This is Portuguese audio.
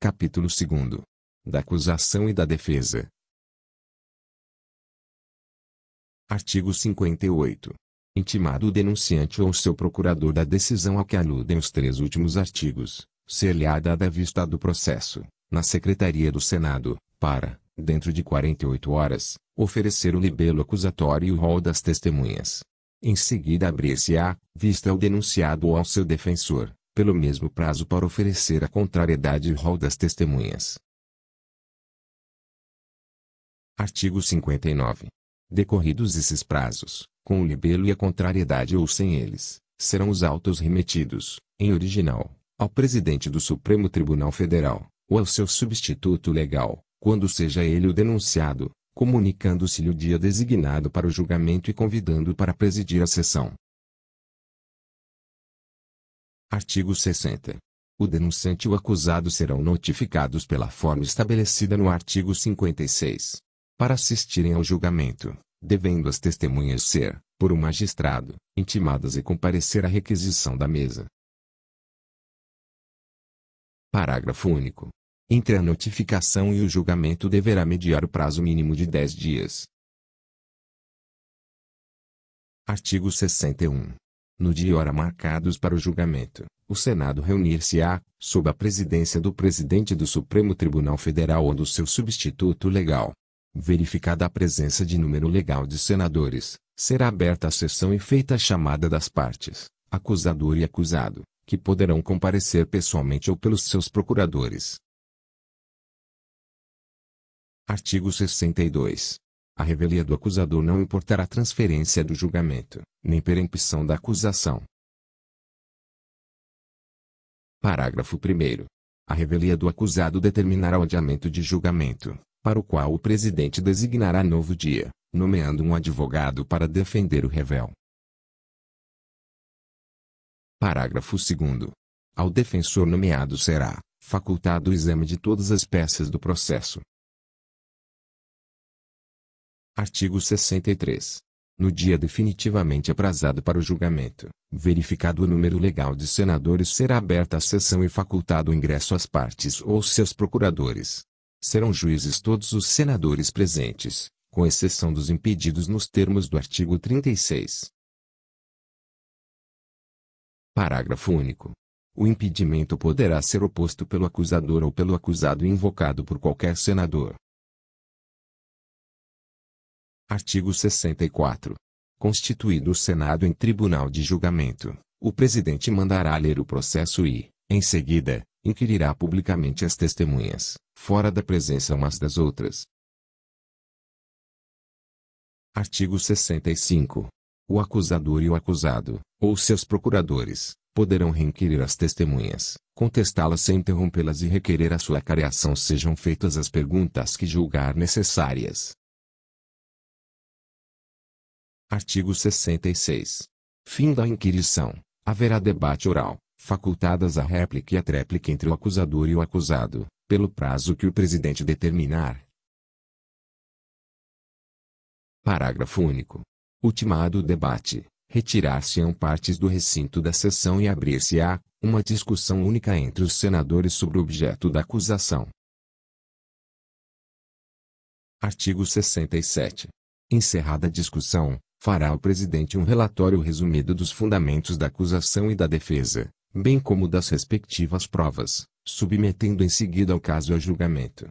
Capítulo 2 Da acusação e da defesa. Artigo 58. Intimado o denunciante ou seu procurador da decisão a que aludem os três últimos artigos, ser-lhe-á dada vista do processo, na Secretaria do Senado, para, dentro de 48 horas, oferecer o libelo acusatório e o rol das testemunhas. Em seguida abrir-se-á, vista ao denunciado ou ao seu defensor, pelo mesmo prazo para oferecer a contrariedade e rol das testemunhas. Artigo 59. Decorridos esses prazos, com o libelo e a contrariedade ou sem eles, serão os autos remetidos, em original, ao presidente do Supremo Tribunal Federal, ou ao seu substituto legal, quando seja ele o denunciado, comunicando-se-lhe o dia designado para o julgamento e convidando para presidir a sessão. Artigo 60. O denunciante e o acusado serão notificados pela forma estabelecida no artigo 56. Para assistirem ao julgamento, devendo as testemunhas ser, por um magistrado, intimadas e comparecer à requisição da mesa. Parágrafo único. Entre a notificação e o julgamento deverá mediar o prazo mínimo de 10 dias. Artigo 61 no dia e hora marcados para o julgamento, o Senado reunir-se-á, sob a presidência do presidente do Supremo Tribunal Federal ou do seu substituto legal. Verificada a presença de número legal de senadores, será aberta a sessão e feita a chamada das partes, acusador e acusado, que poderão comparecer pessoalmente ou pelos seus procuradores. Artigo 62 a revelia do acusador não importará transferência do julgamento, nem perempção da acusação. Parágrafo 1. A revelia do acusado determinará o adiamento de julgamento, para o qual o presidente designará novo dia, nomeando um advogado para defender o revel. Parágrafo 2. Ao defensor nomeado será facultado o exame de todas as peças do processo, Artigo 63. No dia definitivamente aprazado para o julgamento, verificado o número legal de senadores, será aberta a sessão e facultado o ingresso às partes ou seus procuradores. Serão juízes todos os senadores presentes, com exceção dos impedidos nos termos do artigo 36. Parágrafo único. O impedimento poderá ser oposto pelo acusador ou pelo acusado invocado por qualquer senador, Artigo 64. Constituído o Senado em tribunal de julgamento, o presidente mandará ler o processo e, em seguida, inquirirá publicamente as testemunhas, fora da presença umas das outras. Artigo 65. O acusador e o acusado, ou seus procuradores, poderão requerer as testemunhas, contestá-las sem interrompê-las e requerer a sua careação sejam feitas as perguntas que julgar necessárias, Artigo 66. Fim da inquirição. Haverá debate oral, facultadas a réplica e a tréplica entre o acusador e o acusado, pelo prazo que o presidente determinar. Parágrafo único. Ultimado o debate, retirar-se-ão partes do recinto da sessão e abrir-se-á uma discussão única entre os senadores sobre o objeto da acusação. Artigo 67. Encerrada a discussão, fará ao presidente um relatório resumido dos fundamentos da acusação e da defesa, bem como das respectivas provas, submetendo em seguida o caso a julgamento.